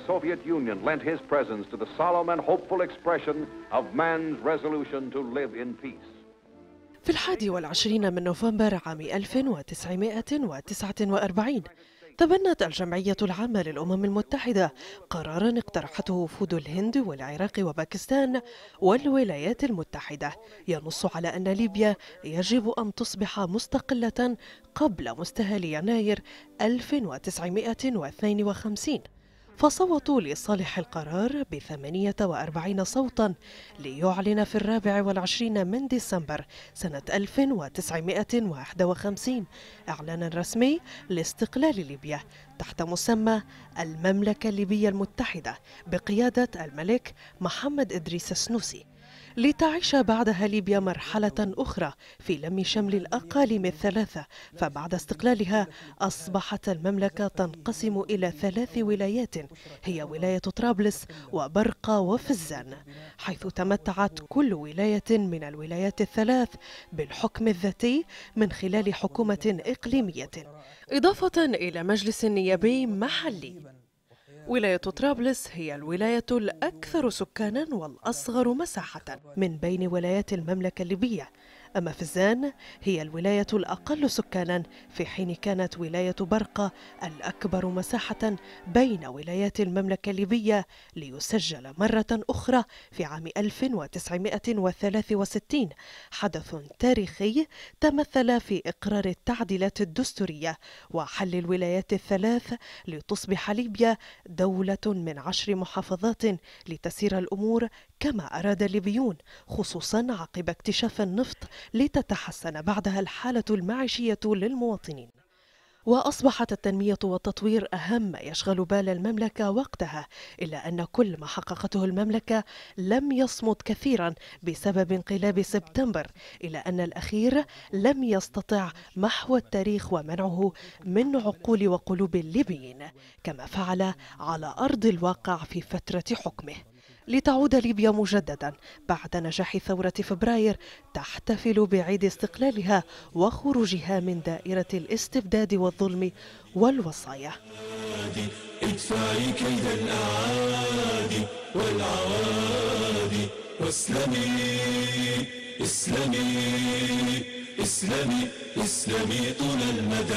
The Soviet Union lent his presence to the solemn and hopeful expression of man's resolution to live in peace. في الحادي والعشرين من نوفمبر عام 1949 تبنت الجمعية العامة للأمم المتحدة قرارا اقترحته وفود الهند والعراق وباكستان والولايات المتحدة ينص على أن ليبيا يجب أن تصبح مستقلة قبل مستهل يناير 1952 فصوتوا لصالح القرار ب 48 صوتا ليعلن في الرابع والعشرين من ديسمبر سنة 1951 إعلانا رسمي لاستقلال ليبيا تحت مسمى المملكة الليبية المتحدة بقيادة الملك محمد إدريس السنوسي لتعيش بعدها ليبيا مرحلة أخرى في لم شمل الأقاليم الثلاثة فبعد استقلالها أصبحت المملكة تنقسم إلى ثلاث ولايات هي ولاية طرابلس وبرقة وفزان حيث تمتعت كل ولاية من الولايات الثلاث بالحكم الذاتي من خلال حكومة إقليمية إضافة إلى مجلس نيابي محلي ولاية طرابلس هي الولاية الأكثر سكانا والأصغر مساحة من بين ولايات المملكة الليبية أما فزان هي الولاية الأقل سكانا في حين كانت ولاية برقة الأكبر مساحة بين ولايات المملكة الليبية ليسجل مرة أخرى في عام 1963 حدث تاريخي تمثل في إقرار التعديلات الدستورية وحل الولايات الثلاث لتصبح ليبيا دولة من عشر محافظات لتسير الأمور كما أراد الليبيون خصوصا عقب اكتشاف النفط لتتحسن بعدها الحالة المعيشية للمواطنين وأصبحت التنمية والتطوير أهم ما يشغل بال المملكة وقتها إلا أن كل ما حققته المملكة لم يصمد كثيرا بسبب انقلاب سبتمبر إلا أن الأخير لم يستطع محو التاريخ ومنعه من عقول وقلوب الليبيين كما فعل على أرض الواقع في فترة حكمه لتعود ليبيا مجددا بعد نجاح ثورة فبراير تحتفل بعيد استقلالها وخروجها من دائرة الاستبداد والظلم والوصايا اسلمي اسلمي اسلمي اسلمي طول المدى